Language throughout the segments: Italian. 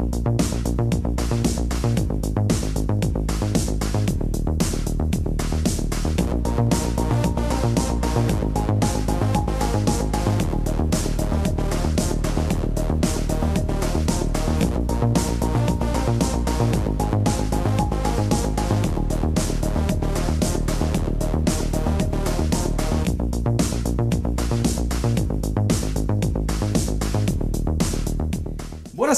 you.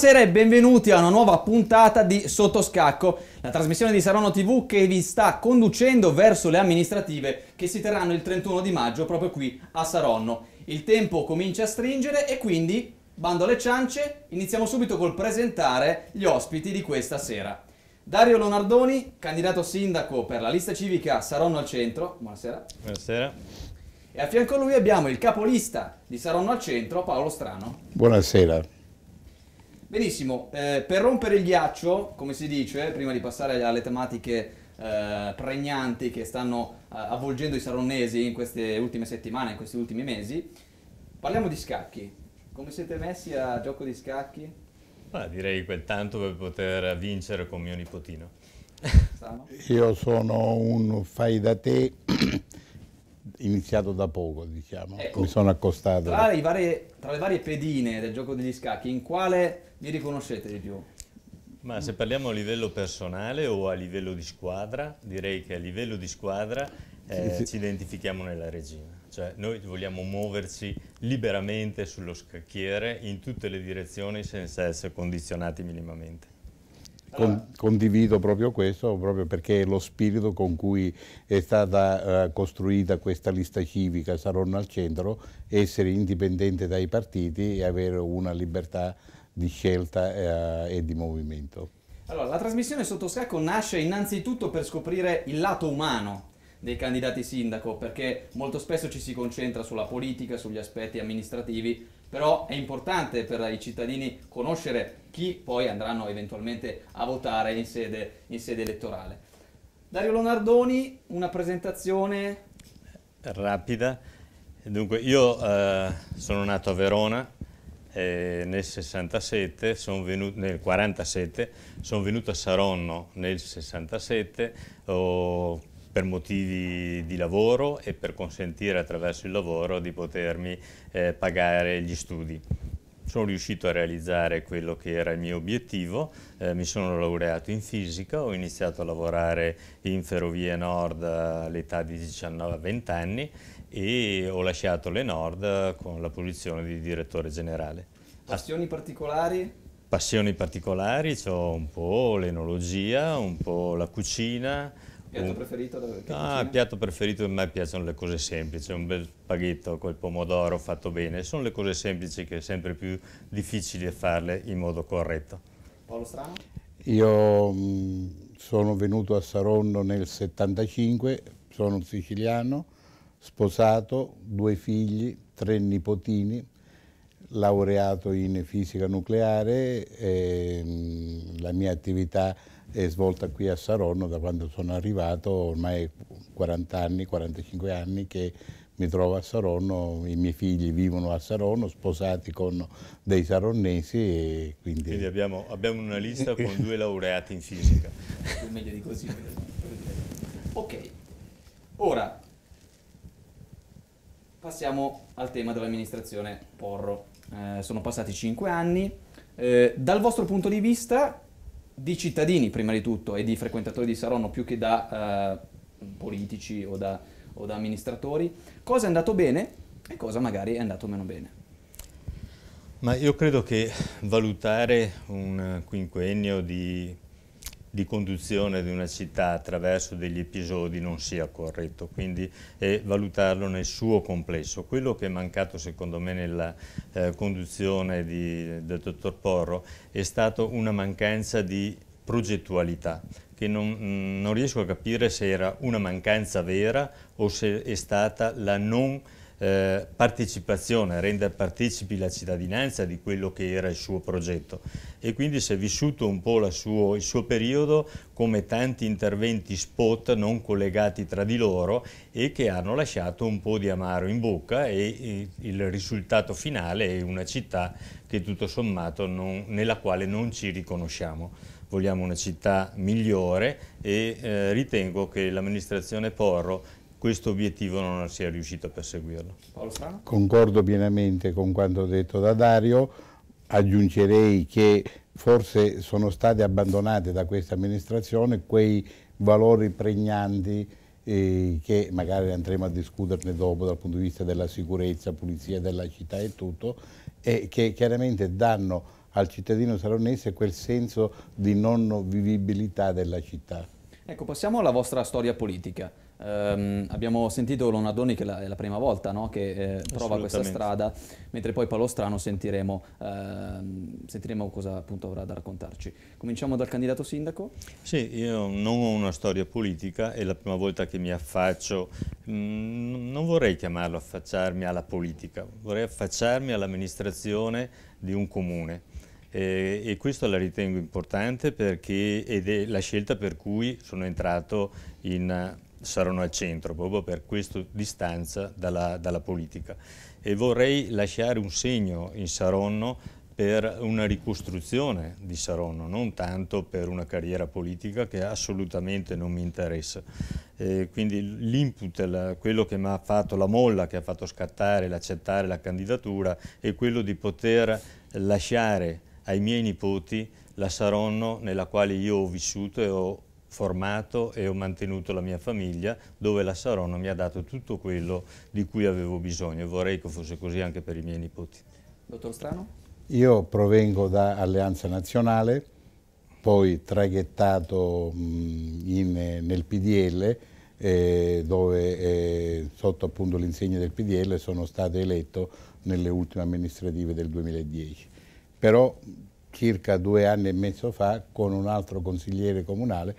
Buonasera e benvenuti a una nuova puntata di Sottoscacco, la trasmissione di Sarono TV che vi sta conducendo verso le amministrative che si terranno il 31 di maggio proprio qui a Saronno. Il tempo comincia a stringere e quindi, bando alle ciance, iniziamo subito col presentare gli ospiti di questa sera. Dario Lonardoni, candidato sindaco per la lista civica Saronno al centro. Buonasera. Buonasera. E a fianco a lui abbiamo il capolista di Saronno al centro, Paolo Strano. Buonasera. Benissimo, eh, per rompere il ghiaccio, come si dice, prima di passare alle tematiche eh, pregnanti che stanno eh, avvolgendo i saronesi in queste ultime settimane, in questi ultimi mesi, parliamo di scacchi. Come siete messi a gioco di scacchi? Beh, direi quel tanto per poter vincere con mio nipotino. Io sono un fai da te iniziato da poco, diciamo. Ecco, mi sono accostato. Tra le, varie, tra le, varie, pedine del gioco degli scacchi, in quale vi riconoscete di più? Ma se parliamo a livello personale o a livello di squadra, direi che a livello di squadra eh, sì, sì. ci identifichiamo nella regina. Cioè noi vogliamo muoverci liberamente sullo scacchiere in tutte le direzioni senza essere condizionati minimamente. Con, condivido proprio questo, proprio perché è lo spirito con cui è stata uh, costruita questa lista civica Saronno al centro, essere indipendente dai partiti e avere una libertà di scelta uh, e di movimento. Allora, la trasmissione Sottoscacco nasce innanzitutto per scoprire il lato umano dei candidati sindaco, perché molto spesso ci si concentra sulla politica, sugli aspetti amministrativi, però è importante per i cittadini conoscere chi poi andranno eventualmente a votare in sede, in sede elettorale. Dario Lonardoni, una presentazione rapida. Dunque, io eh, sono nato a Verona eh, nel 67, venuto, nel 47, sono venuto a Saronno nel 67, ho per motivi di lavoro e per consentire attraverso il lavoro di potermi eh, pagare gli studi. Sono riuscito a realizzare quello che era il mio obiettivo, eh, mi sono laureato in fisica, ho iniziato a lavorare in Ferrovie Nord all'età di 19-20 anni e ho lasciato le Nord con la posizione di direttore generale. Passioni particolari? Passioni particolari, ho un po' l'enologia, un po' la cucina, Piatto eh. preferito? Ah, piatto preferito a me piacciono le cose semplici, un bel spaghetto col pomodoro fatto bene. Sono le cose semplici che è sempre più difficile farle in modo corretto. Paolo Strano? Io mh, mm, sono venuto a Saronno nel 75, sono siciliano, sposato, due figli, tre nipotini, laureato in fisica nucleare, e, mh, mm, la mia attività è è svolta qui a Saronno da quando sono arrivato, ormai 40 anni, 45 anni che mi trovo a Saronno, i miei figli vivono a Saronno, sposati con dei saronnesi. Quindi... quindi, abbiamo, abbiamo una lista con due laureati in fisica. meglio di così. Ok, ora passiamo al tema dell'amministrazione Porro. Eh, sono passati 5 anni. Eh, dal vostro punto di vista, di cittadini prima di tutto e di frequentatori di Saronno più che da eh, politici o da, o da amministratori, cosa è andato bene e cosa magari è andato meno bene. Ma io credo che valutare un quinquennio di di conduzione di una città attraverso degli episodi non sia corretto, quindi è valutarlo nel suo complesso. Quello che è mancato secondo me nella eh, conduzione di, del dottor Porro è stata una mancanza di progettualità, che non, mm, non riesco a capire se era una mancanza vera o se è stata la non eh, partecipazione, rendere partecipi la cittadinanza di quello che era il suo progetto e quindi si è vissuto un po' suo, il suo periodo come tanti interventi spot non collegati tra di loro e che hanno lasciato un po' di amaro in bocca e, e il risultato finale è una città che tutto sommato non, nella quale non ci riconosciamo. Vogliamo una città migliore e eh, ritengo che l'amministrazione Porro questo obiettivo non si è riuscito a perseguirlo. Concordo pienamente con quanto detto da Dario, aggiungerei che forse sono state abbandonate da questa amministrazione quei valori pregnanti eh, che magari andremo a discuterne dopo dal punto di vista della sicurezza, pulizia della città e tutto, e che chiaramente danno al cittadino salonese quel senso di non vivibilità della città. Ecco, passiamo alla vostra storia politica. Um, abbiamo sentito Lonadoni che è la prima volta no? che eh, prova questa strada, mentre poi Palostrano sentiremo, uh, sentiremo cosa appunto avrà da raccontarci. Cominciamo dal candidato sindaco. Sì, io non ho una storia politica, è la prima volta che mi affaccio, mh, mm, non vorrei chiamarlo affacciarmi alla politica, vorrei affacciarmi all'amministrazione di un comune. Eh, e questo la ritengo importante perché, ed è la scelta per cui sono entrato in saranno al centro proprio per questa distanza dalla, dalla politica. E vorrei lasciare un segno in Saronno per una ricostruzione di Saronno, non tanto per una carriera politica che assolutamente non mi interessa. Eh, quindi l'input, quello che mi ha fatto la molla, che ha fatto scattare l'accettare la candidatura, è quello di poter lasciare ai miei nipoti la Saronno nella quale io ho vissuto e ho formato e ho mantenuto la mia famiglia dove la Sarona mi ha dato tutto quello di cui avevo bisogno e vorrei che fosse così anche per i miei nipoti. Dottor Strano? Io provengo da Alleanza Nazionale, poi traghettato in, nel PDL eh, dove eh, sotto appunto l'insegna del PDL sono stato eletto nelle ultime amministrative del 2010. Però circa due anni e mezzo fa con un altro consigliere comunale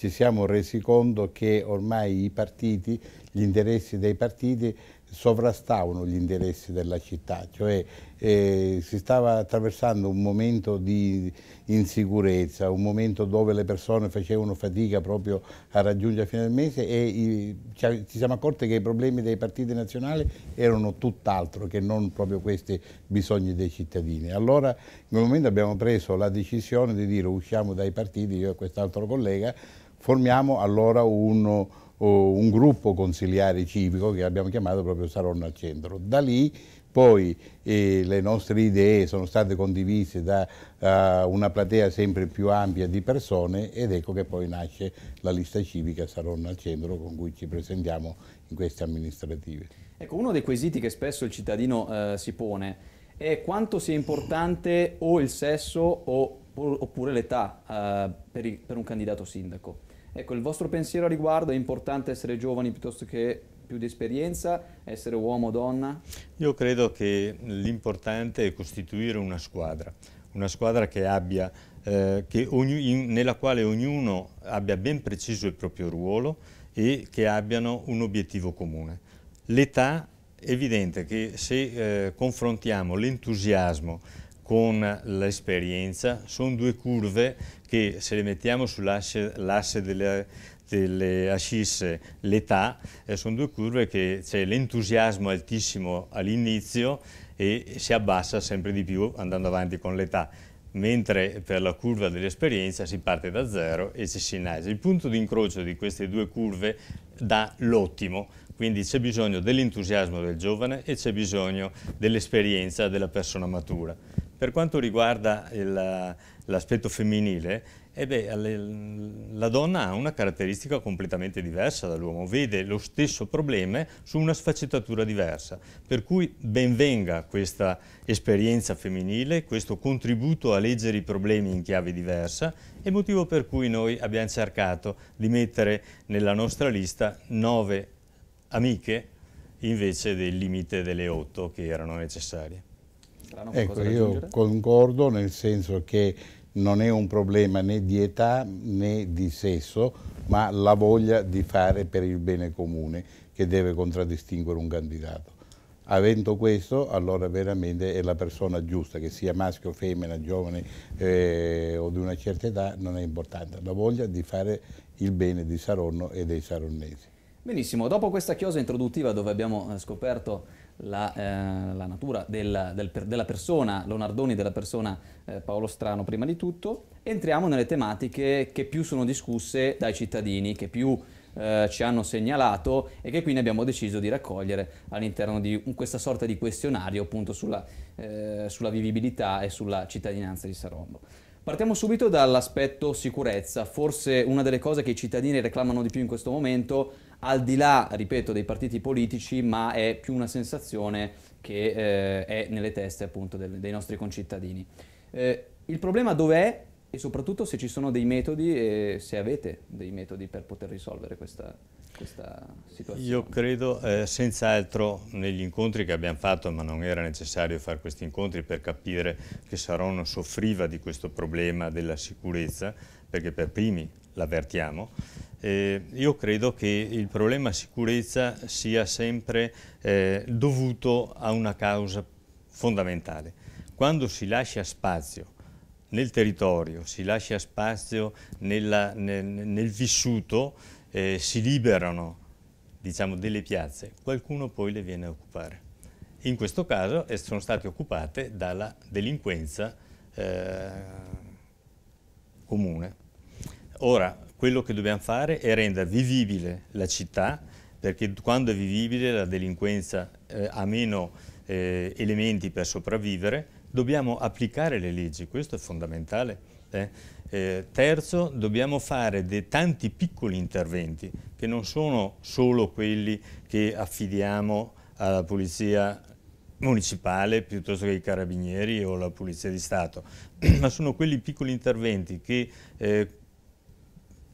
ci siamo resi conto che ormai i partiti, gli interessi dei partiti sovrastavano gli interessi della città, cioè eh, si stava attraversando un momento di insicurezza, un momento dove le persone facevano fatica proprio a raggiungere fine del mese e i, ci, ci siamo accorti che i problemi dei partiti nazionali erano tutt'altro che non proprio questi bisogni dei cittadini. Allora in quel momento abbiamo preso la decisione di dire usciamo dai partiti, io e quest'altro collega, Formiamo allora un, un gruppo consiliare civico che abbiamo chiamato proprio Saronno al Centro. Da lì poi eh, le nostre idee sono state condivise da uh, una platea sempre più ampia di persone ed ecco che poi nasce la lista civica Saronno al Centro con cui ci presentiamo in queste amministrative. Ecco, uno dei quesiti che spesso il cittadino eh, si pone è quanto sia importante o il sesso o, oppure l'età eh, per, per un candidato sindaco. Ecco, il vostro pensiero a riguardo è importante essere giovani piuttosto che più di esperienza, essere uomo o donna? Io credo che l'importante è costituire una squadra, una squadra che abbia, eh, che ogni, nella quale ognuno abbia ben preciso il proprio ruolo e che abbiano un obiettivo comune. L'età è evidente che se eh, confrontiamo l'entusiasmo con l'esperienza, sono due curve che se le mettiamo sull'asse delle, delle ascisse, l'età, eh, sono due curve che c'è l'entusiasmo altissimo all'inizio e si abbassa sempre di più andando avanti con l'età mentre per la curva dell'esperienza si parte da zero e ci si innalza. Il punto di incrocio di queste due curve dà l'ottimo, quindi c'è bisogno dell'entusiasmo del giovane e c'è bisogno dell'esperienza della persona matura. Per quanto riguarda l'aspetto femminile, eh beh, la donna ha una caratteristica completamente diversa dall'uomo, vede lo stesso problema su una sfaccettatura diversa, per cui benvenga questa esperienza femminile, questo contributo a leggere i problemi in chiave diversa, è motivo per cui noi abbiamo cercato di mettere nella nostra lista nove amiche invece del limite delle otto che erano necessarie. Strano, ecco, io aggiungere? concordo nel senso che non è un problema né di età né di sesso, ma la voglia di fare per il bene comune che deve contraddistinguere un candidato. Avendo questo, allora veramente è la persona giusta, che sia maschio, femmina, giovane eh, o di una certa età, non è importante. La voglia di fare il bene di Saronno e dei saronnesi. Benissimo, dopo questa chiosa introduttiva dove abbiamo eh, scoperto la, eh, la natura della, del, della, persona, Leonardoni della persona eh, Paolo Strano prima di tutto, entriamo nelle tematiche che più sono discusse dai cittadini, che più eh, ci hanno segnalato e che quindi abbiamo deciso di raccogliere all'interno di un, questa sorta di questionario appunto sulla, eh, sulla vivibilità e sulla cittadinanza di Sarombo. Partiamo subito dall'aspetto sicurezza, forse una delle cose che i cittadini reclamano di più in questo momento al di là, ripeto, dei partiti politici, ma è più una sensazione che eh, è nelle teste appunto del, dei nostri concittadini. Eh, il problema dov'è e soprattutto se ci sono dei metodi e se avete dei metodi per poter risolvere questa, questa situazione. Io credo eh, senz'altro negli incontri che abbiamo fatto, ma non era necessario fare questi incontri per capire che Saron soffriva di questo problema della sicurezza, perché per primi l'avvertiamo, eh, io credo che il problema sicurezza sia sempre eh, dovuto a una causa fondamentale. Quando si lascia spazio nel territorio, si lascia spazio nella, nel, nel, vissuto, eh, si liberano diciamo, delle piazze, qualcuno poi le viene a occupare. In questo caso eh, sono state occupate dalla delinquenza eh, comune. Ora, quello che dobbiamo fare è rendere vivibile la città, perché quando è vivibile la delinquenza eh, ha meno eh, elementi per sopravvivere, dobbiamo applicare le leggi, questo è fondamentale. Eh. eh terzo, dobbiamo fare dei tanti piccoli interventi, che non sono solo quelli che affidiamo alla polizia municipale piuttosto che i carabinieri o la Polizia di Stato, ma sono quelli piccoli interventi che eh,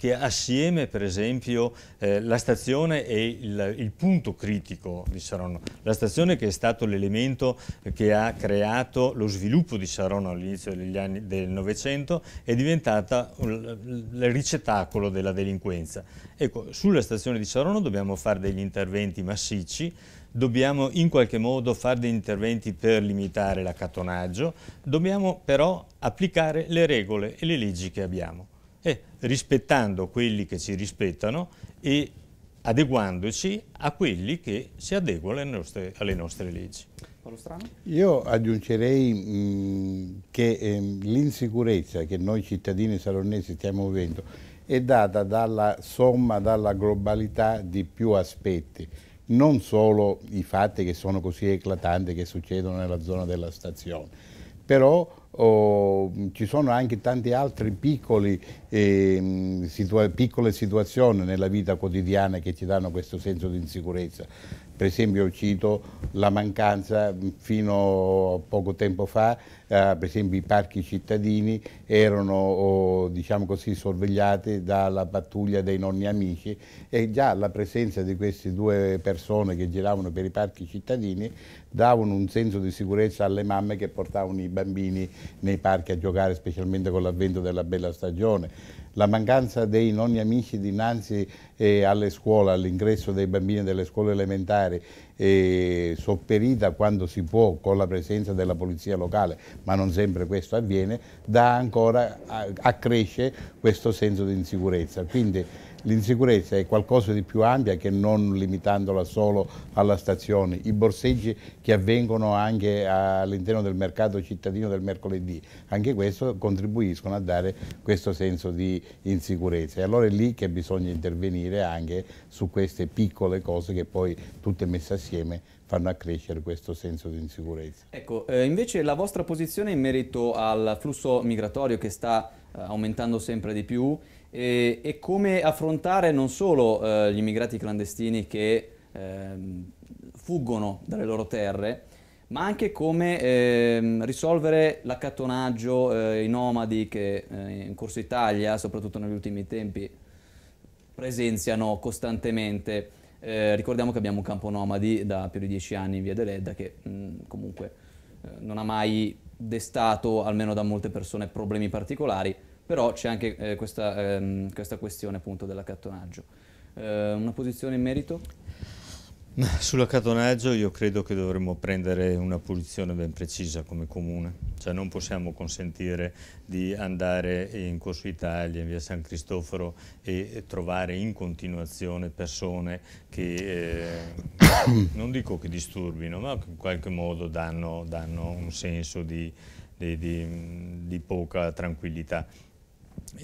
che assieme per esempio eh, la stazione è il, il, punto critico di Saronno, la stazione che è stato l'elemento che ha creato lo sviluppo di Saronno all'inizio degli anni del Novecento è diventata il ricettacolo della delinquenza. Ecco, sulla stazione di Saronno dobbiamo fare degli interventi massicci, dobbiamo in qualche modo fare degli interventi per limitare l'accattonaggio, dobbiamo però applicare le regole e le leggi che abbiamo eh, rispettando quelli che ci rispettano e adeguandoci a quelli che si adeguano alle nostre, alle nostre leggi. Io aggiungerei mh, mm, che eh, l'insicurezza che noi cittadini salonesi stiamo vivendo è data dalla somma, dalla globalità di più aspetti, non solo i fatti che sono così eclatanti che succedono nella zona della stazione, però Oh, ci sono anche tante altre piccoli, eh, situa piccole situazioni nella vita quotidiana che ci danno questo senso di insicurezza. Per esempio cito la mancanza mm, fino a poco tempo fa eh, per esempio i parchi cittadini erano diciamo così, sorvegliati dalla pattuglia dei nonni amici e già la presenza di queste due persone che giravano per i parchi cittadini davano un senso di sicurezza alle mamme che portavano i bambini nei parchi a giocare, specialmente con l'avvento della bella stagione la mancanza dei nonni amici dinanzi eh, alle scuole, all'ingresso dei bambini delle scuole elementari, eh, sopperita quando si può con la presenza della polizia locale, ma non sempre questo avviene, dà ancora, accresce questo senso di insicurezza. Quindi l'insicurezza è qualcosa di più ampia che non limitandola solo alla stazione. I borseggi che avvengono anche all'interno del mercato cittadino del mercoledì, anche questo contribuiscono a dare questo senso di insicurezza. E allora è lì che bisogna intervenire anche su queste piccole cose che poi tutte messe assieme fanno accrescere questo senso di insicurezza. Ecco, eh, invece la vostra posizione in merito al flusso migratorio che sta eh, aumentando sempre di più e, eh, e come affrontare non solo eh, gli immigrati clandestini che ehm, fuggono dalle loro terre, ma anche come ehm, risolvere l'accattonaggio, eh, i nomadi che eh, in Corso Italia, soprattutto negli ultimi tempi, presenziano costantemente. Eh, ricordiamo che abbiamo un campo nomadi da più di dieci anni in via Deledda che mh, mm, comunque eh, non ha mai destato, almeno da molte persone, problemi particolari, però c'è anche eh, questa, ehm, questa, questione appunto dell'accattonaggio. Eh, una posizione in merito? Ma sull'accatonaggio io credo che dovremmo prendere una posizione ben precisa come comune, cioè non possiamo consentire di andare in Corso Italia, in via San Cristoforo e trovare in continuazione persone che eh, non dico che disturbino, ma che in qualche modo danno, danno un senso di, di, di, di poca tranquillità.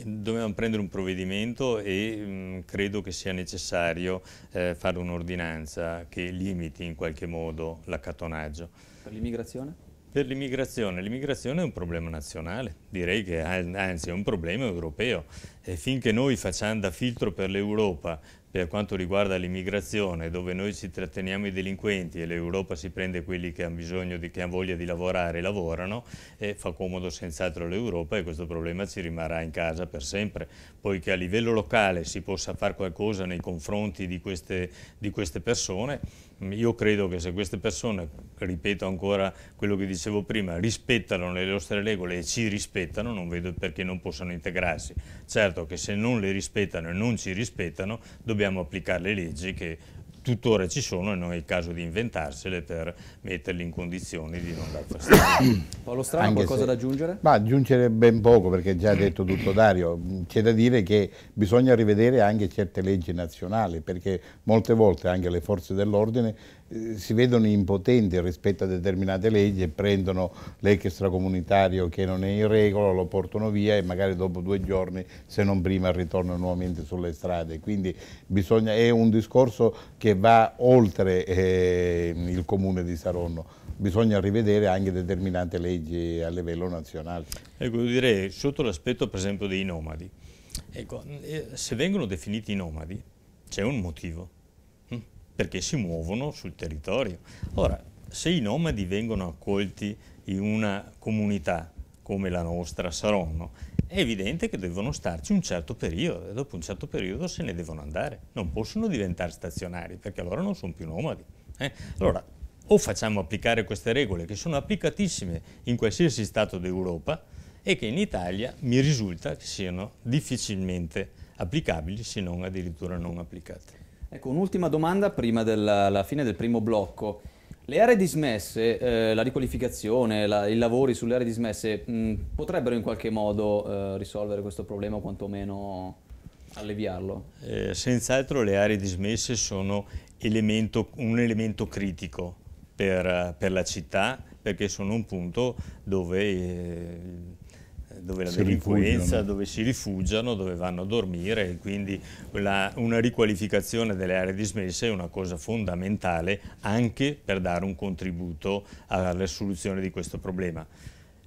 Dovevamo prendere un provvedimento e mh, mm, credo che sia necessario eh, fare un'ordinanza che limiti in qualche modo l'accattonaggio. Per l'immigrazione? Per l'immigrazione, l'immigrazione è un problema nazionale, direi che anzi è un problema europeo e finché noi facciamo da filtro per l'Europa per quanto riguarda l'immigrazione, dove noi ci tratteniamo i delinquenti e l'Europa si prende quelli che hanno bisogno, di, che hanno voglia di lavorare e lavorano, eh, fa comodo senz'altro all'Europa e questo problema ci rimarrà in casa per sempre. Poiché a livello locale si possa fare qualcosa nei confronti di queste, di queste persone, io credo che se queste persone, ripeto ancora quello che dicevo prima, rispettano le nostre regole e ci rispettano, non vedo perché non possano integrarsi. Certo che se non le rispettano e non ci rispettano, dobbiamo applicare le leggi che eh, tuttora ci sono e non è il caso di inventarsele per metterli in condizioni di non dar fastidio. Paolo Strano, Anche qualcosa se, da aggiungere? Ma aggiungere ben poco perché già ha detto tutto Dario, c'è da dire che bisogna rivedere anche certe leggi nazionali perché molte volte anche le forze dell'ordine eh, si vedono impotenti rispetto a determinate leggi e prendono l'extracomunitario che non è in regola, lo portano via e magari dopo due giorni, se non prima, ritornano nuovamente sulle strade. Quindi bisogna, è un discorso che va oltre eh, il comune di Saronno. Bisogna rivedere anche determinate leggi a livello nazionale. Ecco, direi sotto l'aspetto per esempio dei nomadi. Ecco, eh, se vengono definiti nomadi c'è un motivo perché si muovono sul territorio. Ora, se i nomadi vengono accolti in una comunità come la nostra Saronno, è evidente che devono starci un certo periodo e dopo un certo periodo se ne devono andare. Non possono diventare stazionari perché allora non sono più nomadi. Eh? Allora, o facciamo applicare queste regole che sono applicatissime in qualsiasi Stato d'Europa e che in Italia mi risulta che siano difficilmente applicabili se non addirittura non applicate. Ecco, un'ultima domanda prima della fine del primo blocco. Le aree dismesse, eh, la riqualificazione, la, i lavori sulle aree dismesse mh, mm, potrebbero in qualche modo eh, risolvere questo problema o quantomeno alleviarlo? Eh, senz'altro le aree dismesse sono elemento, un elemento critico per, per, la città perché sono un punto dove eh, dove la si delinquenza, dove si rifugiano, dove vanno a dormire quindi la, una riqualificazione delle aree dismesse è una cosa fondamentale anche per dare un contributo alla soluzione di questo problema.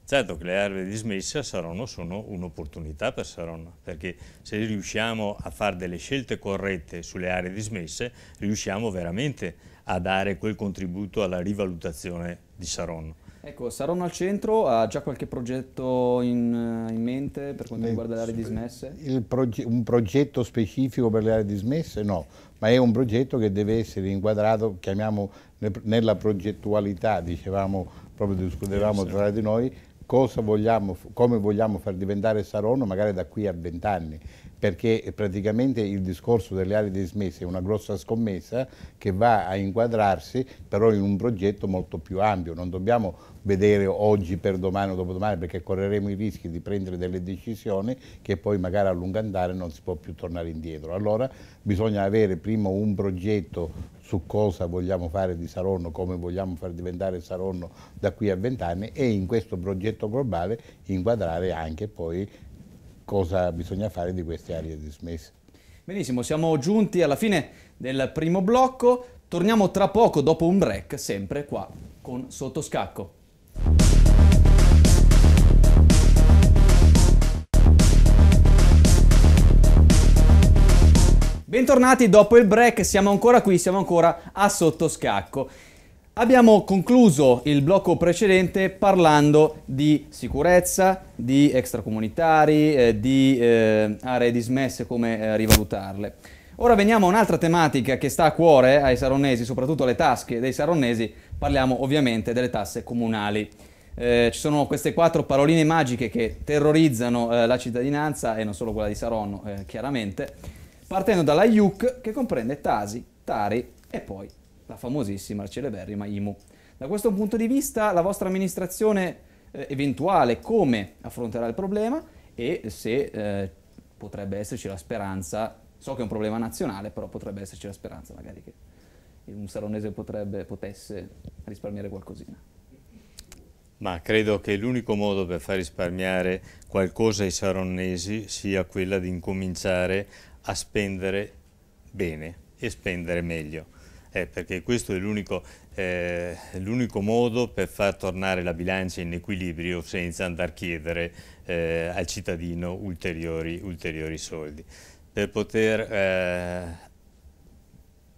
Certo che le aree dismesse a Saronno sono un'opportunità per Saronno, perché se riusciamo a fare delle scelte corrette sulle aree dismesse, riusciamo veramente a dare quel contributo alla rivalutazione di Saronno. Ecco, Saronno al centro ha già qualche progetto in, in mente per quanto riguarda le aree dismesse? Proge un progetto specifico per le aree dismesse? No, ma è un progetto che deve essere inquadrato, chiamiamo, nella progettualità, dicevamo, proprio discutevamo tra di noi, cosa vogliamo, come vogliamo far diventare Saronno magari da qui a vent'anni, perché praticamente il discorso delle aree dismesse è una grossa scommessa che va a inquadrarsi però in un progetto molto più ampio, non dobbiamo vedere oggi per domani o dopodomani perché correremo i rischi di prendere delle decisioni che poi magari a lungo andare non si può più tornare indietro. Allora bisogna avere prima un progetto su cosa vogliamo fare di Saronno, come vogliamo far diventare Saronno da qui a vent'anni e in questo progetto globale inquadrare anche poi cosa bisogna fare di queste aree dismesse. Benissimo, siamo giunti alla fine del primo blocco, torniamo tra poco dopo un break sempre qua con Sottoscacco. Bentornati dopo il break, siamo ancora qui, siamo ancora a sottoscacco. Abbiamo concluso il blocco precedente parlando di sicurezza, di extracomunitari, eh, di eh, aree dismesse come eh, rivalutarle. Ora veniamo a un'altra tematica che sta a cuore ai saronesi, soprattutto alle tasche dei saronesi, parliamo ovviamente delle tasse comunali. Eh, ci sono queste quattro paroline magiche che terrorizzano eh, la cittadinanza e non solo quella di Saronno, eh, chiaramente partendo dalla Yuk che comprende Tasi, Tari e poi la famosissima, la celeberrima Imu. Da questo punto di vista la vostra amministrazione eh, eventuale come affronterà il problema e se eh, potrebbe esserci la speranza, so che è un problema nazionale, però potrebbe esserci la speranza magari che un saronese potrebbe, potesse risparmiare qualcosina. Ma credo che l'unico modo per far risparmiare qualcosa ai saronesi sia quella di incominciare a spendere bene e spendere meglio, eh, perché questo è l'unico eh, modo per far tornare la bilancia in equilibrio senza andare a chiedere eh, al cittadino ulteriori, ulteriori, soldi. Per poter eh,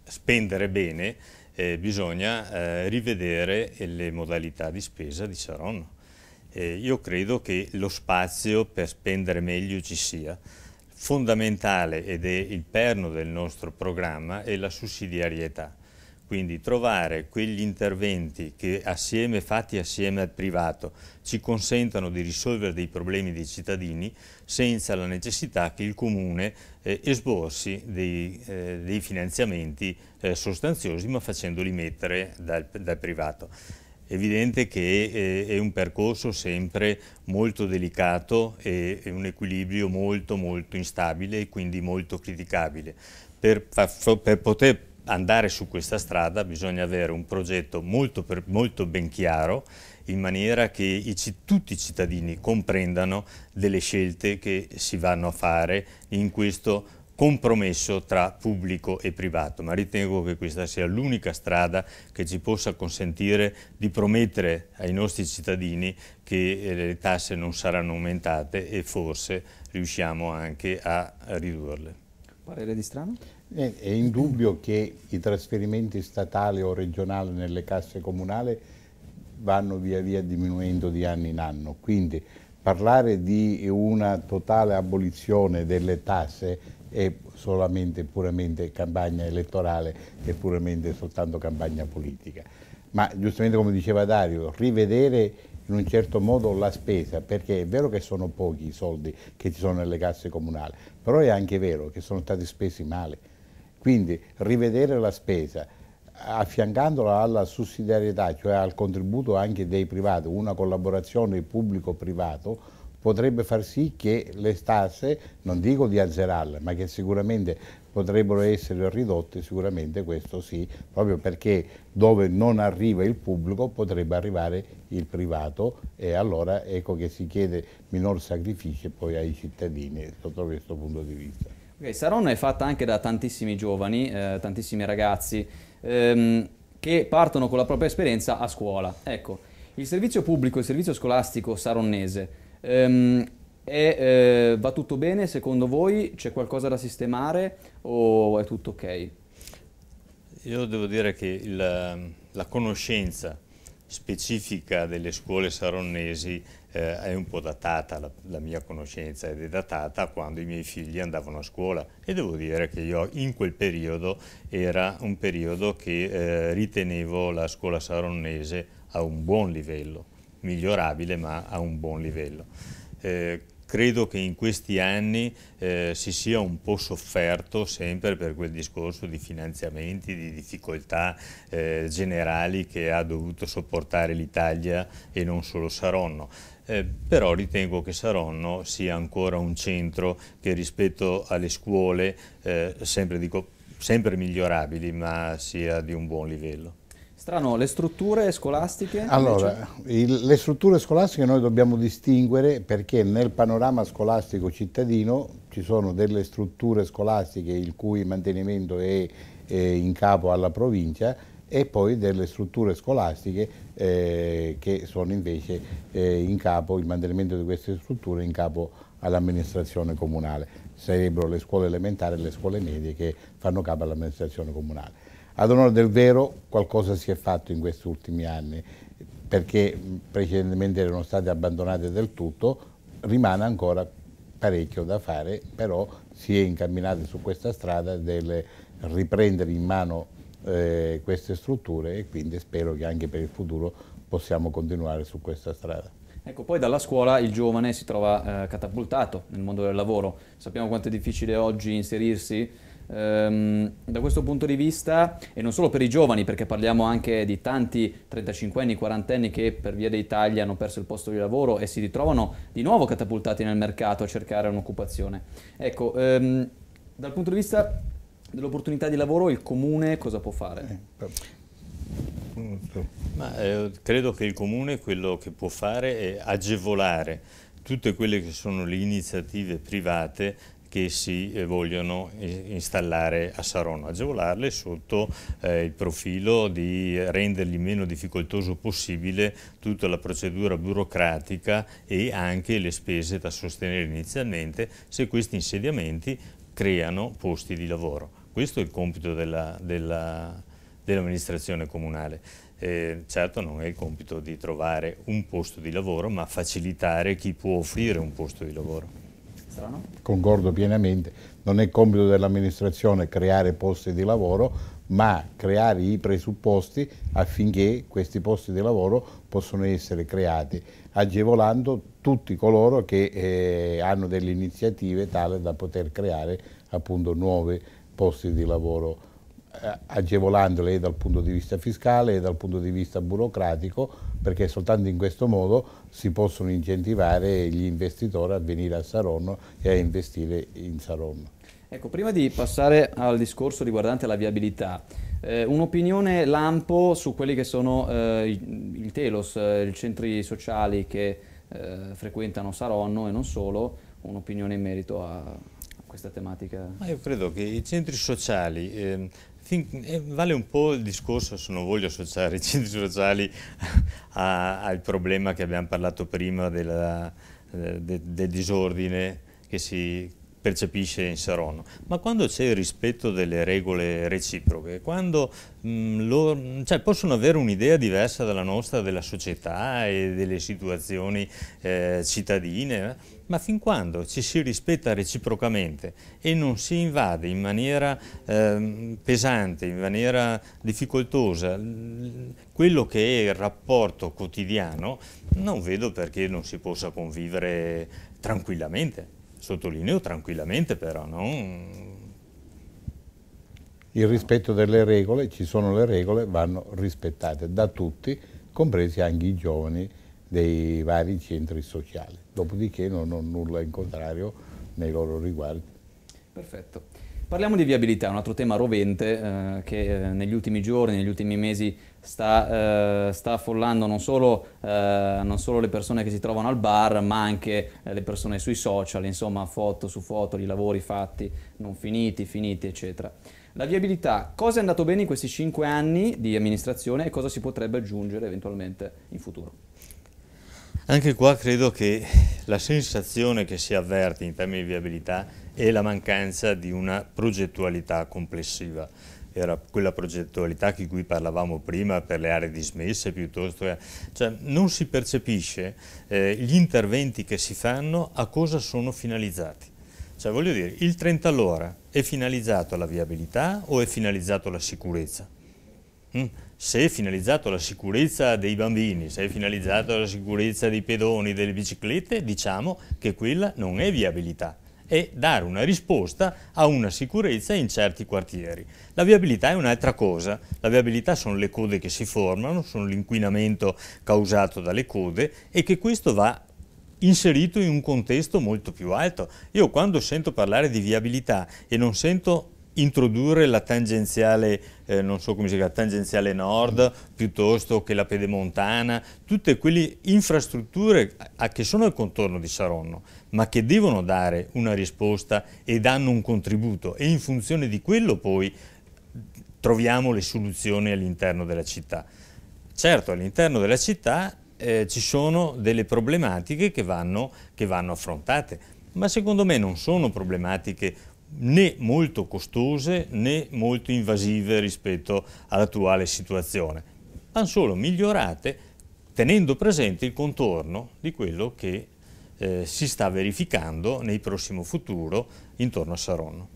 spendere bene eh, bisogna eh, rivedere le modalità di spesa di Saronno. io credo che lo spazio per spendere meglio ci sia fondamentale ed è il perno del nostro programma è la sussidiarietà. Quindi trovare quegli interventi che assieme, fatti assieme al privato ci consentano di risolvere dei problemi dei cittadini senza la necessità che il Comune eh, esborsi dei, eh, dei finanziamenti eh, sostanziosi ma facendoli mettere dal, dal privato evidente che eh, è un percorso sempre molto delicato e un equilibrio molto molto instabile e quindi molto criticabile. Per, per poter andare su questa strada bisogna avere un progetto molto, molto ben chiaro in maniera che i, tutti i cittadini comprendano delle scelte che si vanno a fare in questo compromesso tra pubblico e privato, ma ritengo che questa sia l'unica strada che ci possa consentire di promettere ai nostri cittadini che eh, le tasse non saranno aumentate e forse riusciamo anche a ridurle. Parere di strano? Eh, è indubbio che i trasferimenti statali o regionali nelle casse comunali vanno via via diminuendo di anno in anno, quindi parlare di una totale abolizione delle tasse è solamente puramente campagna elettorale e puramente soltanto campagna politica. Ma giustamente come diceva Dario, rivedere in un certo modo la spesa, perché è vero che sono pochi i soldi che ci sono nelle casse comunali, però è anche vero che sono stati spesi male. Quindi rivedere la spesa, affiancandola alla sussidiarietà, cioè al contributo anche dei privati, una collaborazione pubblico-privato, potrebbe far sì che le tasse, non dico di azzerarle, ma che sicuramente potrebbero essere ridotte, sicuramente questo sì, proprio perché dove non arriva il pubblico potrebbe arrivare il privato e allora ecco che si chiede minor sacrificio poi ai cittadini sotto questo punto di vista. Okay, Saronno è fatta anche da tantissimi giovani, eh, tantissimi ragazzi ehm, che partono con la propria esperienza a scuola. Ecco, il servizio pubblico, il servizio scolastico saronnese Ehm, e eh, va tutto bene? Secondo voi c'è qualcosa da sistemare o è tutto ok? Io devo dire che il, la conoscenza specifica delle scuole saronnesi eh, è un po' datata, la, la, mia conoscenza ed è datata quando i miei figli andavano a scuola e devo dire che io in quel periodo era un periodo che eh, ritenevo la scuola saronnese a un buon livello migliorabile ma a un buon livello. Eh, credo che in questi anni eh, si sia un po' sofferto sempre per quel discorso di finanziamenti, di difficoltà eh, generali che ha dovuto sopportare l'Italia e non solo Saronno. Eh, però ritengo che Saronno sia ancora un centro che rispetto alle scuole, eh, sempre, dico, sempre migliorabili, ma sia di un buon livello. Strano, le strutture scolastiche? Allora, il, le strutture scolastiche noi dobbiamo distinguere perché nel panorama scolastico cittadino ci sono delle strutture scolastiche il cui mantenimento è, è in capo alla provincia e poi delle strutture scolastiche eh, che sono invece eh, in capo, il mantenimento di queste strutture in capo all'amministrazione comunale. Sarebbero le scuole elementari e le scuole medie che fanno capo all'amministrazione comunale ad onore del vero qualcosa si è fatto in questi ultimi anni perché precedentemente erano state abbandonate del tutto, rimane ancora parecchio da fare, però si è incamminati su questa strada del riprendere in mano eh, queste strutture e quindi spero che anche per il futuro possiamo continuare su questa strada. Ecco, poi dalla scuola il giovane si trova eh, catapultato nel mondo del lavoro. Sappiamo quanto è difficile oggi inserirsi ehm, da questo punto di vista, e non solo per i giovani, perché parliamo anche di tanti 35enni, 40 anni che per via dei tagli hanno perso il posto di lavoro e si ritrovano di nuovo catapultati nel mercato a cercare un'occupazione. Ecco, ehm, dal punto di vista dell'opportunità di lavoro, il comune cosa può fare? Eh, Ma, eh, credo che il comune quello che può fare è agevolare tutte quelle che sono le iniziative private che si eh, vogliono eh, installare a Saronno, agevolarle sotto eh, il profilo di rendergli meno difficoltoso possibile tutta la procedura burocratica e anche le spese da sostenere inizialmente se questi insediamenti creano posti di lavoro. Questo è il compito dell'amministrazione dell comunale. Eh, certo non è il compito di trovare un posto di lavoro, ma facilitare chi può offrire un posto di lavoro nostro. No? Concordo pienamente, non è compito dell'amministrazione creare posti di lavoro, ma creare i presupposti affinché questi posti di lavoro possano essere creati, agevolando tutti coloro che eh, hanno delle iniziative tale da poter creare appunto nuovi posti di lavoro eh, agevolandole dal punto di vista fiscale e dal punto di vista burocratico, perché soltanto in questo modo si possono incentivare gli investitori a venire a Saronno e a investire in Saronno. Ecco, prima di passare al discorso riguardante la viabilità, eh, un'opinione lampo su quelli che sono eh, il Telos, eh, i centri sociali che eh, frequentano Saronno e non solo, un'opinione in merito a questa tematica? Ma io credo che i centri sociali ehm, eh, vale un po' il discorso, se non voglio associare i centri sociali al problema che abbiamo parlato prima della, eh, del, del disordine che si percepisce in Saronno, ma quando c'è il rispetto delle regole reciproche, quando mh, mm, lo, cioè, possono avere un'idea diversa dalla nostra, della società e delle situazioni eh, cittadine, eh? ma fin quando ci si rispetta reciprocamente e non si invade in maniera eh, pesante, in maniera difficoltosa, quello che è il rapporto quotidiano, non vedo perché non si possa convivere tranquillamente sottolineo tranquillamente però, non Il rispetto delle regole, ci sono le regole, vanno rispettate da tutti, compresi anche i giovani dei vari centri sociali. Dopodiché non ho nulla in contrario nei loro riguardi. Perfetto. Parliamo di viabilità, un altro tema rovente eh, che eh, negli ultimi giorni, negli ultimi mesi sta, eh, sta affollando non solo, eh, non solo, le persone che si trovano al bar, ma anche eh, le persone sui social, insomma foto su foto di lavori fatti, non finiti, finiti, eccetera. La viabilità, cosa è andato bene in questi cinque anni di amministrazione e cosa si potrebbe aggiungere eventualmente in futuro? Anche qua credo che la sensazione che si avverte in termini di viabilità è la mancanza di una progettualità complessiva. Era quella progettualità di cui parlavamo prima per le aree dismesse piuttosto che... Cioè, non si percepisce eh, gli interventi che si fanno a cosa sono finalizzati. Cioè, voglio dire, il 30 all'ora è finalizzato alla viabilità o è finalizzato alla sicurezza? Mm? se è finalizzato alla sicurezza dei bambini, se è finalizzato alla sicurezza dei pedoni, delle biciclette, diciamo che quella non è viabilità è dare una risposta a una sicurezza in certi quartieri. La viabilità è un'altra cosa, la viabilità sono le code che si formano, sono l'inquinamento causato dalle code e che questo va inserito in un contesto molto più alto. Io quando sento parlare di viabilità e non sento introdurre la tangenziale, eh, non so come si chiama, tangenziale nord piuttosto che la pedemontana, tutte quelle infrastrutture a, che sono al contorno di Saronno, ma che devono dare una risposta e danno un contributo e in funzione di quello poi troviamo le soluzioni all'interno della città. Certo, all'interno della città eh, ci sono delle problematiche che vanno, che vanno affrontate, ma secondo me non sono problematiche né molto costose né molto invasive rispetto all'attuale situazione, ma solo migliorate tenendo presente il contorno di quello che eh, si sta verificando nel prossimo futuro intorno a Saronno.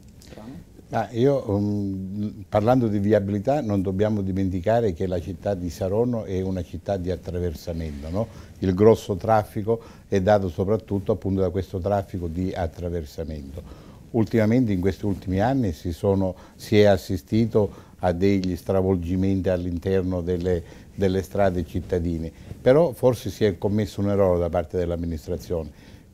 Ah, io, um, parlando di viabilità non dobbiamo dimenticare che la città di Saronno è una città di attraversamento, no? il grosso traffico è dato soprattutto appunto, da questo traffico di attraversamento ultimamente in questi ultimi anni si, sono, si è assistito a degli stravolgimenti all'interno delle, delle strade cittadine, però forse si è commesso un errore da parte dell'amministrazione.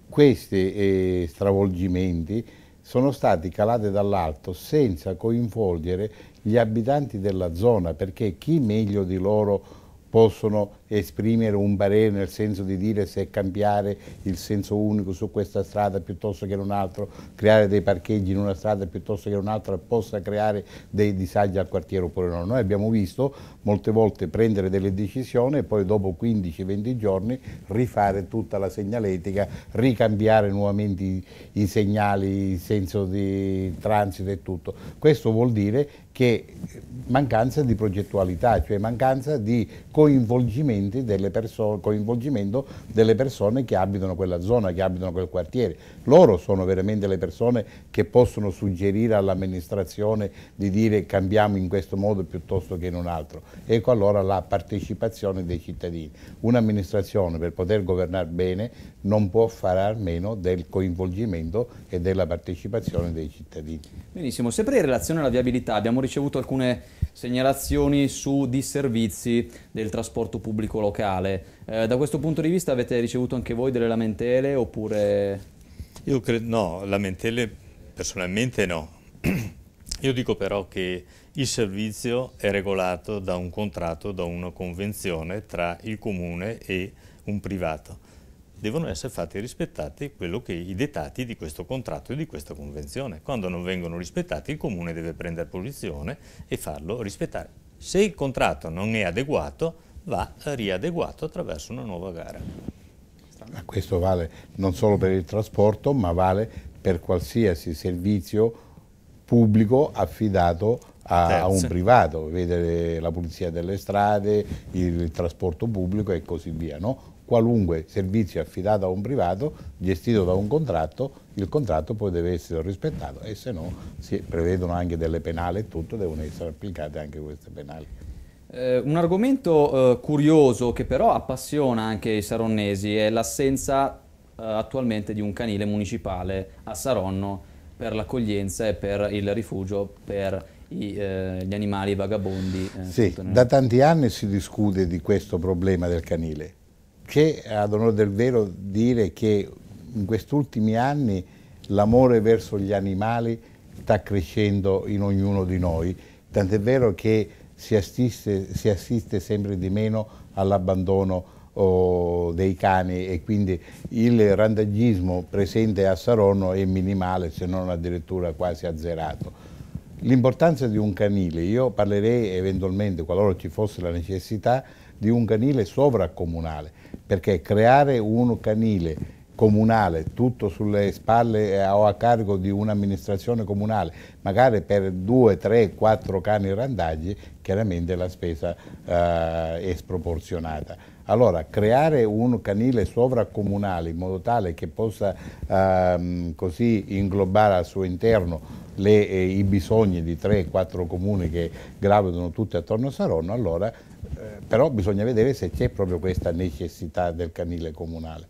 Questi eh, stravolgimenti sono stati calati dall'alto senza coinvolgere gli abitanti della zona, perché chi meglio di loro possono esprimere un parere nel senso di dire se cambiare il senso unico su questa strada piuttosto che in un'altra, creare dei parcheggi in una strada piuttosto che in un'altra possa creare dei disagi al quartiere oppure no. Noi abbiamo visto molte volte prendere delle decisioni e poi dopo 15-20 giorni rifare tutta la segnaletica, ricambiare nuovamente i, i segnali, il senso di transito e tutto. Questo vuol dire che mancanza di progettualità, cioè mancanza di coinvolgimento coinvolgimento delle persone che abitano quella zona, che abitano quel quartiere. Loro sono veramente le persone che possono suggerire all'amministrazione di dire cambiamo in questo modo piuttosto che in un altro. Ecco allora la partecipazione dei cittadini. Un'amministrazione per poter governare bene non può fare a meno del coinvolgimento e della partecipazione dei cittadini. Benissimo, sempre in relazione alla viabilità abbiamo ricevuto alcune segnalazioni su disservizi del trasporto pubblico locale. Eh, da questo punto di vista avete ricevuto anche voi delle lamentele oppure... Io credo, no, lamentele personalmente no. Io dico però che il servizio è regolato da un contratto, da una convenzione tra il comune e un privato devono essere fatti rispettati che, i dettati di questo contratto e di questa convenzione. Quando non vengono rispettati il comune deve prendere posizione e farlo rispettare. Se il contratto non è adeguato va riadeguato attraverso una nuova gara. Ma questo vale non solo per il trasporto ma vale per qualsiasi servizio pubblico affidato a, a, un privato, vedere la pulizia delle strade, il trasporto pubblico e così via. No? qualunque servizio affidato a un privato, gestito da un contratto, il contratto poi deve essere rispettato e se no si prevedono anche delle penali e tutto, devono essere applicate anche queste penali. Eh, un argomento eh, curioso che però appassiona anche i saronnesi è l'assenza eh, attualmente di un canile municipale a Saronno per l'accoglienza e per il rifugio per i, eh, gli animali vagabondi. Eh, sì, da tanti anni si discute di questo problema del canile. C'è ad onore del vero dire che in questi ultimi anni l'amore verso gli animali sta crescendo in ognuno di noi, tant'è vero che si assiste, si assiste sempre di meno all'abbandono oh, dei cani e quindi il randagismo presente a Saronno è minimale se non addirittura quasi azzerato. L'importanza di un canile, io parlerei eventualmente, qualora ci fosse la necessità, di un canile sovracomunale, perché creare un canile comunale, tutto sulle spalle o a carico di un'amministrazione comunale, magari per due, tre, quattro cani randaggi, chiaramente la spesa eh, è sproporzionata. Allora, creare un canile sovracomunale in modo tale che possa ehm, così inglobare al suo interno le, eh, i bisogni di 3-4 comuni che gravano tutti attorno a Saronno, allora eh, però bisogna vedere se c'è proprio questa necessità del canile comunale.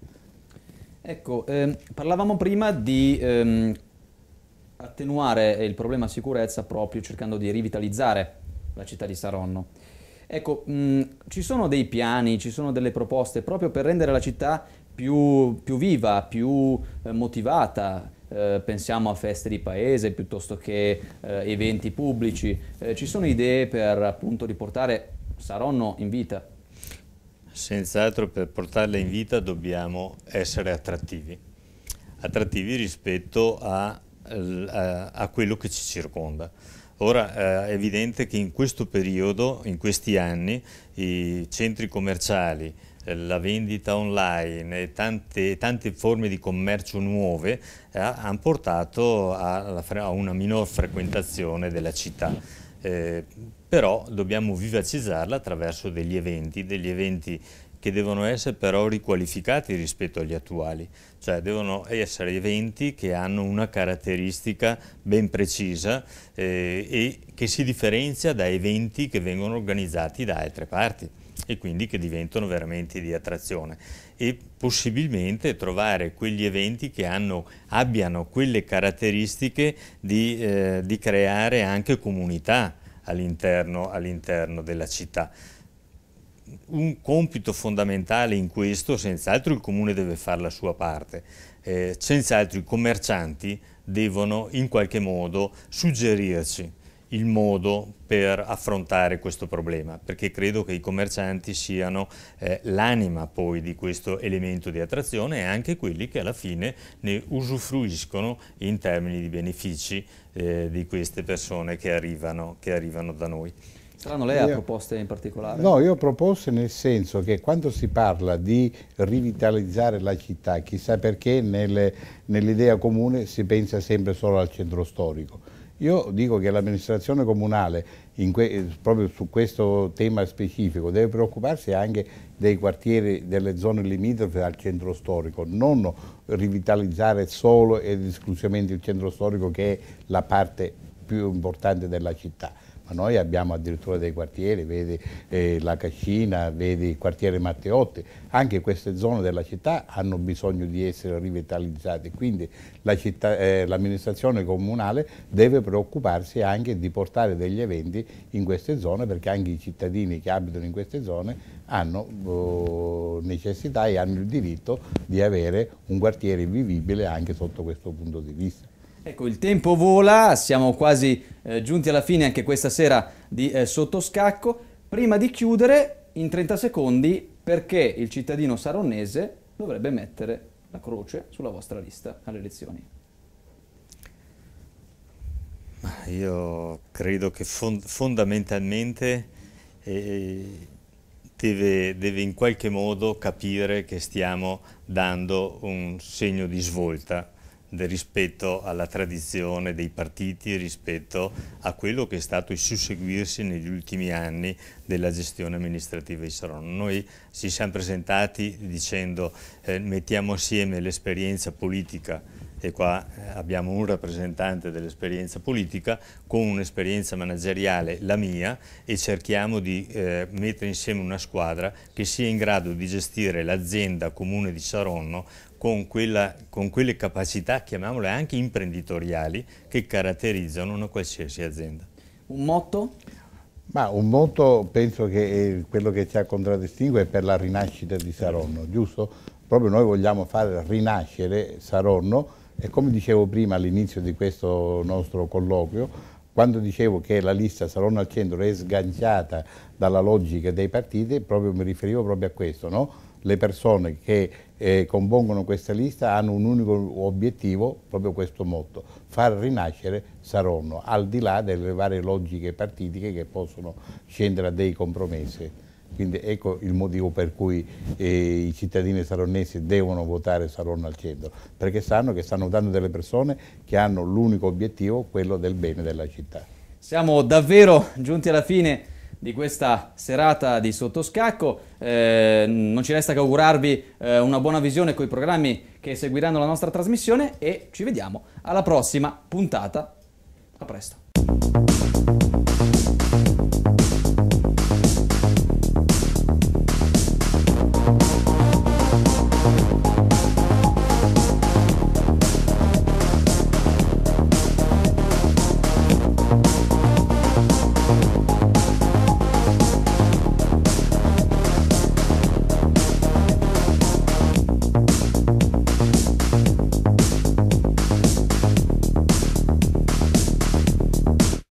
Ecco, ehm, parlavamo prima di ehm, attenuare il problema sicurezza proprio cercando di rivitalizzare la città di Saronno. Ecco, mh, mm, ci sono dei piani, ci sono delle proposte proprio per rendere la città più, più viva, più eh, motivata, eh, pensiamo a feste di paese piuttosto che eh, eventi pubblici, eh, ci sono idee per appunto riportare saranno in vita? Senz'altro per portarle in vita dobbiamo essere attrattivi, attrattivi rispetto a, a, a quello che ci circonda. Ora eh, è evidente che in questo periodo, in questi anni, i centri commerciali, eh, la vendita online e tante, tante, forme di commercio nuove eh, hanno portato a, a, una minor frequentazione della città. Eh, però dobbiamo vivacizzarla attraverso degli eventi, degli eventi che devono essere però riqualificati rispetto agli attuali, cioè devono essere eventi che hanno una caratteristica ben precisa eh, e che si differenzia da eventi che vengono organizzati da altre parti e quindi che diventano veramente di attrazione e possibilmente trovare quegli eventi che hanno, abbiano quelle caratteristiche di, eh, di creare anche comunità, all'interno all della città. Un compito fondamentale in questo, senz'altro il Comune deve fare la sua parte, eh, senz'altro i commercianti devono in qualche modo suggerirci il modo per affrontare questo problema, perché credo che i commercianti siano eh, l'anima poi di questo elemento di attrazione e anche quelli che alla fine ne usufruiscono in termini di benefici eh, di queste persone che arrivano, che arrivano da noi. Saranno lei a proposte in particolare? No, io ho proposte nel senso che quando si parla di rivitalizzare la città, chissà perché nell'idea comune si pensa sempre solo al centro storico io dico che l'amministrazione comunale, eh, proprio su questo tema specifico, deve preoccuparsi anche dei quartieri, delle zone limitrofe al centro storico, non rivitalizzare solo ed esclusivamente il centro storico che è la parte più importante della città ma noi abbiamo addirittura dei quartieri, vedi eh, la Cascina, vedi il quartiere Matteotti, anche queste zone della città hanno bisogno di essere rivitalizzate, quindi eh, l'amministrazione la eh, comunale deve preoccuparsi anche di portare degli eventi in queste zone perché anche i cittadini che abitano in queste zone hanno eh, necessità e hanno il diritto di avere un quartiere vivibile anche sotto questo punto di vista. Ecco, il tempo vola, siamo quasi eh, giunti alla fine anche questa sera di eh, sottoscacco. Prima di chiudere, in 30 secondi, perché il cittadino saronnese dovrebbe mettere la croce sulla vostra lista alle elezioni? Io credo che fond fondamentalmente eh, deve, deve, in qualche modo capire che stiamo dando un segno di svolta rispetto alla tradizione dei partiti, rispetto a quello che è stato il susseguirsi negli ultimi anni della gestione amministrativa di Saronno. Noi ci siamo presentati dicendo eh, mettiamo assieme l'esperienza politica e qua eh, abbiamo un rappresentante dell'esperienza politica con un'esperienza manageriale, la mia, e cerchiamo di eh, mettere insieme una squadra che sia in grado di gestire l'azienda comune di Saronno con, quella, con quelle capacità, chiamiamole anche imprenditoriali, che caratterizzano una qualsiasi azienda. Un motto? Ma un motto penso che eh, quello che ci ha contraddistingue è per la rinascita di Saronno, giusto? Proprio noi vogliamo far rinascere Saronno e come dicevo prima all'inizio di questo nostro colloquio, quando dicevo che la lista Saronno al centro è sganciata dalla logica dei partiti, proprio mi riferivo proprio a questo, no? le persone che eh, compongono questa lista hanno un unico obiettivo, proprio questo motto, far rinascere Saronno, al di là delle varie logiche partitiche che possono scendere a dei compromessi. Quindi ecco il motivo per cui eh, i cittadini saronnesi devono votare Saronno al centro, perché sanno che stanno votando delle persone che hanno l'unico obiettivo, quello del bene della città. Siamo davvero giunti alla fine di questa serata di sottoscacco. Eh, non ci resta che augurarvi eh, una buona visione con i programmi che seguiranno la nostra trasmissione e ci vediamo alla prossima puntata. A presto.